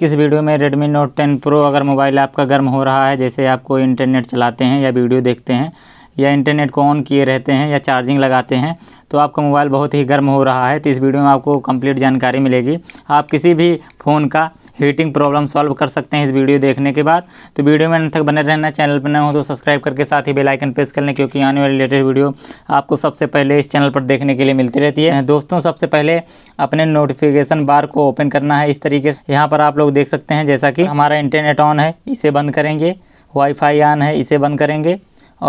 किस वीडियो में Redmi Note 10 Pro अगर मोबाइल आपका गर्म हो रहा है जैसे आप कोई इंटरनेट चलाते हैं या वीडियो देखते हैं या इंटरनेट को ऑन किए रहते हैं या चार्जिंग लगाते हैं तो आपका मोबाइल बहुत ही गर्म हो रहा है तो इस वीडियो में आपको कंप्लीट जानकारी मिलेगी आप किसी भी फ़ोन का हीटिंग प्रॉब्लम सॉल्व कर सकते हैं इस वीडियो देखने के बाद तो वीडियो में अंत तक बने रहना चैनल पर ना हो तो सब्सक्राइब करके साथ ही बेलाइकन प्रेस कर लें क्योंकि आने वाली लेटेस्ट वीडियो आपको सबसे पहले इस चैनल पर देखने के लिए मिलती रहती है दोस्तों सबसे पहले अपने नोटिफिकेशन बार को ओपन करना है इस तरीके से यहाँ पर आप लोग देख सकते हैं जैसा कि हमारा इंटरनेट ऑन है इसे बंद करेंगे वाईफाई ऑन है इसे बंद करेंगे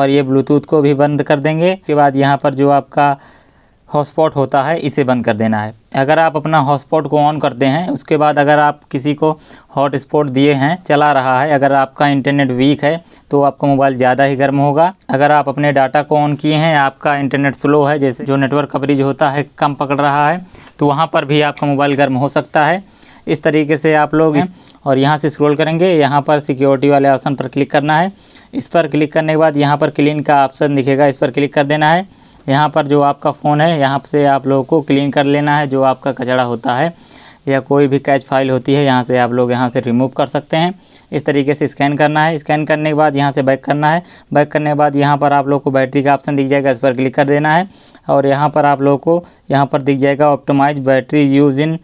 और ये ब्लूटूथ को भी बंद कर देंगे उसके बाद यहाँ पर जो आपका हॉटस्पॉट होता है इसे बंद कर देना है अगर आप अपना हॉटस्पॉट को ऑन करते हैं उसके बाद अगर आप किसी को हॉटस्पॉट दिए हैं चला रहा है अगर आपका इंटरनेट वीक है तो आपका मोबाइल ज़्यादा ही गर्म होगा अगर आप अपने डाटा को ऑन किए हैं आपका इंटरनेट स्लो है जैसे जो नेटवर्क कवरेज होता है कम पकड़ रहा है तो वहाँ पर भी आपका मोबाइल गर्म हो सकता है इस तरीके से आप लोग और यहाँ से स्क्रोल करेंगे यहाँ पर सिक्योरिटी वाले ऑप्शन पर क्लिक करना है इस पर क्लिक करने के बाद यहाँ पर क्लीन का ऑप्शन दिखेगा इस पर क्लिक कर देना है यहाँ पर जो आपका फ़ोन है यहाँ से आप लोगों को क्लीन कर लेना है जो आपका कचरा होता है या कोई भी कैच फाइल होती है यहाँ से आप लोग यहाँ से रिमूव कर सकते हैं इस तरीके से स्कैन करना है स्कैन करने के बाद यहाँ से बैक करना है बैक करने के बाद यहाँ पर आप लोग को बैटरी का ऑप्शन दिख जाएगा इस पर क्लिक कर देना है और यहाँ पर आप लोग को यहाँ पर दिख जाएगा optimize battery use in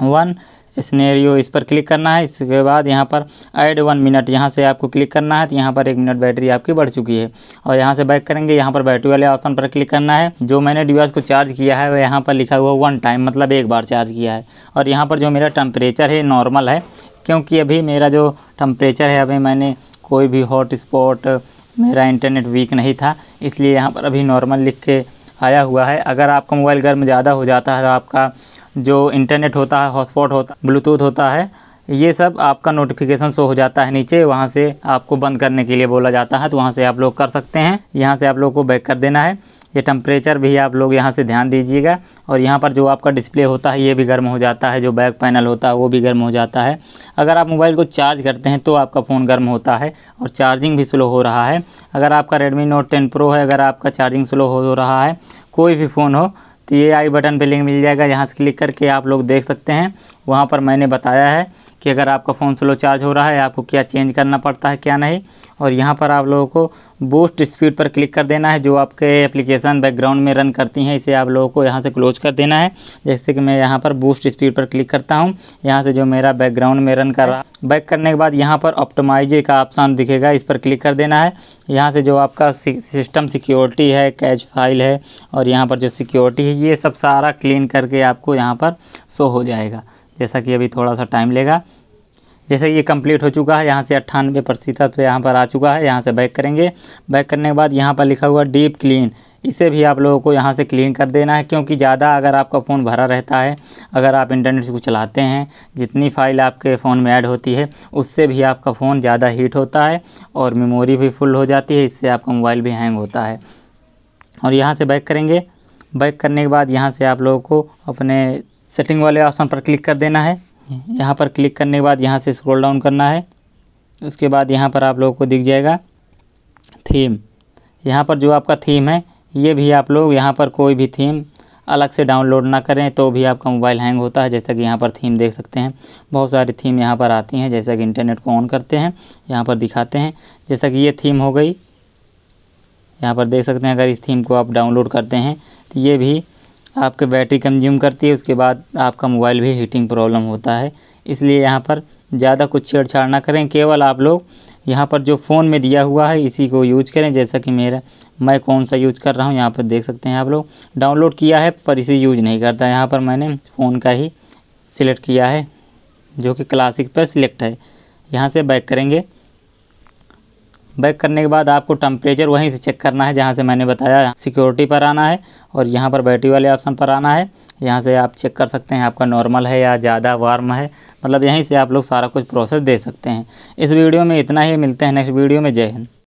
one scenario इस पर क्लिक करना है इसके बाद यहाँ पर ऐड वन मिनट यहाँ से आपको क्लिक करना है तो यहाँ पर एक मिनट बैटरी आपकी बढ़ चुकी है और यहाँ से बैक करेंगे यहाँ पर बैटरी वाले ऑप्शन पर क्लिक करना है जो मैंने डिवाइस को चार्ज किया है वह यहाँ पर लिखा हुआ वन टाइम मतलब एक बार चार्ज किया है और यहाँ पर जो मेरा टेम्परेचर है नॉर्मल है क्योंकि अभी मेरा जो टम्परेचर है अभी मैंने कोई भी हॉट स्पॉट मेरा इंटरनेट वीक नहीं था इसलिए यहाँ पर अभी नॉर्मल लिख के आया हुआ है अगर आपका मोबाइल गर्म ज़्यादा हो जाता है तो आपका जो इंटरनेट होता है हॉटस्पॉट होता ब्लूटूथ होता है ये सब आपका नोटिफिकेशन शो हो जाता है नीचे वहाँ से आपको बंद करने के लिए बोला जाता है तो वहाँ से आप लोग कर सकते हैं यहाँ से आप लोग को बैक कर देना है ये टेम्परेचर भी आप लोग यहाँ से ध्यान दीजिएगा और यहाँ पर जो आपका डिस्प्ले होता है ये भी गर्म हो जाता है जो बैक पैनल होता है वो भी गर्म हो जाता है अगर आप मोबाइल को चार्ज करते हैं तो आपका फ़ोन गर्म होता है और चार्जिंग भी स्लो हो रहा है अगर आपका रेडमी नोट टेन प्रो है अगर आपका चार्जिंग स्लो हो रहा है कोई भी फ़ोन हो तो ये आई बटन पे लिंक मिल जाएगा यहाँ से क्लिक करके आप लोग देख सकते हैं वहाँ पर मैंने बताया है कि अगर आपका फ़ोन स्लो चार्ज हो रहा है आपको क्या चेंज करना पड़ता है क्या नहीं और यहाँ पर आप लोगों को बूस्ट स्पीड पर क्लिक कर देना है जो आपके एप्लीकेशन बैकग्राउंड में रन करती हैं इसे आप लोगों को यहाँ से क्लोज कर देना है जैसे कि मैं यहाँ पर बूस्ट स्पीड पर क्लिक करता हूँ यहाँ से जो मेरा बैकग्राउंड में रन कर रहा बैक करने के बाद यहाँ पर ऑप्टोमाइजे का ऑप्शन दिखेगा इस पर क्लिक कर देना है यहाँ से जो आपका सिस्टम सिक्योरिटी है कैच फाइल है और यहाँ पर जो सिक्योरिटी है ये सब सारा क्लीन करके आपको यहाँ पर शो हो जाएगा जैसा कि अभी थोड़ा सा टाइम लेगा जैसे ये कंप्लीट हो चुका है यहाँ से अट्ठानवे प्रतिशत पे यहाँ पर आ चुका है यहाँ से बैक करेंगे बैक करने के बाद यहाँ पर लिखा हुआ डीप क्लीन इसे भी आप लोगों को यहाँ से क्लीन कर देना है क्योंकि ज़्यादा अगर आपका फ़ोन भरा रहता है अगर आप इंटरनेट को चलाते हैं जितनी फाइल आपके फ़ोन में ऐड होती है उससे भी आपका फ़ोन ज़्यादा हीट होता है और मेमोरी भी फुल हो जाती है इससे आपका मोबाइल भी हैंग होता है और यहाँ से बैक करेंगे बैक करने के बाद यहाँ से आप लोगों को अपने सेटिंग वाले ऑप्शन पर क्लिक कर देना है यहाँ पर क्लिक करने के बाद यहाँ से स्क्रॉल डाउन करना है उसके बाद यहाँ पर आप लोगों को दिख जाएगा थीम यहाँ पर जो आपका थीम है ये भी आप लोग यहाँ पर कोई भी थीम अलग से डाउनलोड ना करें तो भी आपका मोबाइल हैंग होता है जैसा कि यहाँ पर थीम देख सकते हैं बहुत सारी थीम यहाँ पर आती हैं जैसा कि इंटरनेट को ऑन करते हैं यहाँ पर दिखाते हैं जैसा कि ये थीम हो गई यहाँ पर देख सकते हैं अगर इस थीम को आप डाउनलोड करते हैं तो ये भी आपके बैटरी कंज्यूम करती है उसके बाद आपका मोबाइल भी हीटिंग प्रॉब्लम होता है इसलिए यहाँ पर ज़्यादा कुछ छेड़छाड़ ना करें केवल आप लोग यहाँ पर जो फ़ोन में दिया हुआ है इसी को यूज करें जैसा कि मेरा मैं कौन सा यूज कर रहा हूँ यहाँ पर देख सकते हैं आप लोग डाउनलोड किया है पर इसे यूज नहीं करता यहाँ पर मैंने फ़ोन का ही सिलेक्ट किया है जो कि क्लासिक पर सिलेक्ट है यहाँ से बैक करेंगे बैक करने के बाद आपको टम्परेचर वहीं से चेक करना है जहाँ से मैंने बताया सिक्योरिटी पर आना है और यहाँ पर बैटरी वाले ऑप्शन पर आना है यहाँ से आप चेक कर सकते हैं आपका नॉर्मल है या ज़्यादा वार्म है मतलब यहीं से आप लोग सारा कुछ प्रोसेस दे सकते हैं इस वीडियो में इतना ही मिलते हैं नेक्स्ट वीडियो में जय हिंद